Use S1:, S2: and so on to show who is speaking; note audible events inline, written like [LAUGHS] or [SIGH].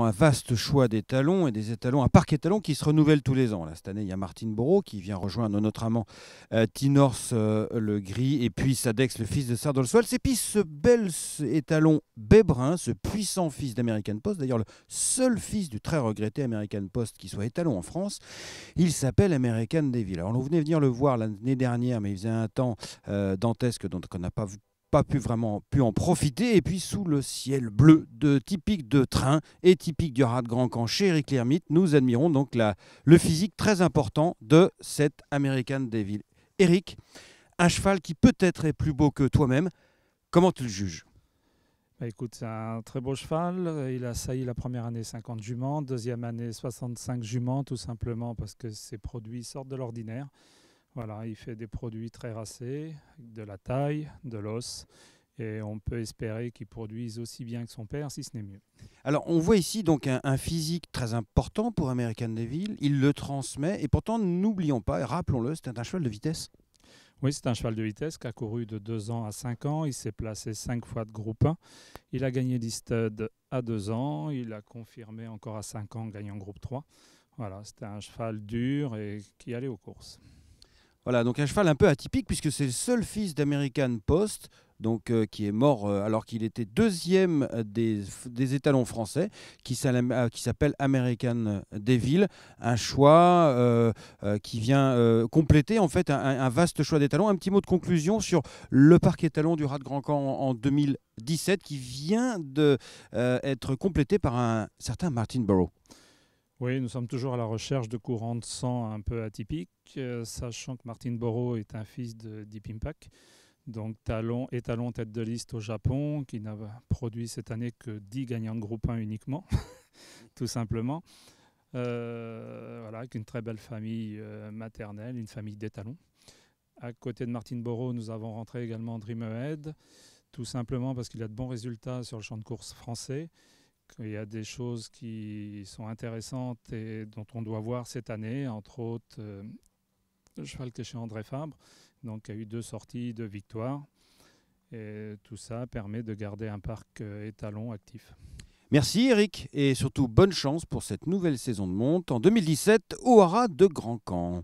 S1: un vaste choix d'étalons et des étalons, un parc étalon qui se renouvelle tous les ans. Là, cette année, il y a Martine Borot qui vient rejoindre notre amant euh, euh, le Gris et puis Sadex, le fils de Sardolswell. Et puis ce bel étalon Bébrun, ce puissant fils d'American Post, d'ailleurs le seul fils du très regretté American Post qui soit étalon en France, il s'appelle American Devil. Alors on venait venir le voir l'année dernière, mais il faisait un temps euh, dantesque, dont on n'a pas vu, pas pu vraiment pu en profiter. Et puis sous le ciel bleu, de, typique de train et typique du rat de Grand Camp chez Eric Lermite, nous admirons donc la, le physique très important de cette American Devil. Eric, un cheval qui peut-être est plus beau que toi-même, comment tu le juges bah, écoute, c'est un très beau cheval. Il a sailli la première
S2: année 50 juments, deuxième année 65 juments, tout simplement parce que ses produits sortent de l'ordinaire. Voilà, il fait des produits très racés, de la taille, de l'os, et on peut espérer qu'il produise aussi bien que son père, si ce n'est mieux.
S1: Alors, on voit ici donc un, physique très important pour American Devil. Il le transmet, et pourtant, n'oublions pas, rappelons-le, c'est un cheval de vitesse. Oui, c'est un cheval de vitesse qui a couru de 2 ans à 5 ans.
S2: Il s'est placé 5 fois de groupe 1. Il a gagné studs à 2 ans. Il a confirmé encore à 5 ans gagnant groupe 3. Voilà, c'était un cheval dur et qui allait aux courses.
S1: Voilà, donc un cheval un peu atypique puisque c'est le seul fils d'American Post, donc euh, qui est mort euh, alors qu'il était deuxième euh, des, étalons français, qui s'appelle American Devil, un choix qui vient compléter en fait un, vaste choix d'étalons. Un petit mot de conclusion sur le parc étalon du Rat de Grand Camp en, en 2017 qui vient d'être complété par un certain Martin Burrow. Oui,
S2: nous sommes toujours à la recherche de courants de sang un peu atypiques, euh, sachant que Martin Borro est un fils de Deep Impact, donc talon, étalon tête de liste au Japon, qui n'a produit cette année que 10 gagnants de groupe 1 uniquement, [LAUGHS] tout simplement. Euh, voilà, avec une très belle famille euh, maternelle, une famille d'étalons. À côté de Martin Borro, nous avons rentré également Dreamhead, tout simplement parce qu'il a de bons résultats sur le champ de course français il y a des choses qui sont intéressantes et dont on doit voir cette année, entre autres euh, le cheval que chez André Fabre, donc il y a eu deux sorties, deux victoires. Et tout ça permet de garder un parc euh, étalon actif.
S1: Merci Eric et surtout bonne chance pour cette nouvelle saison de monte en 2017 au Hara de Grand Camp.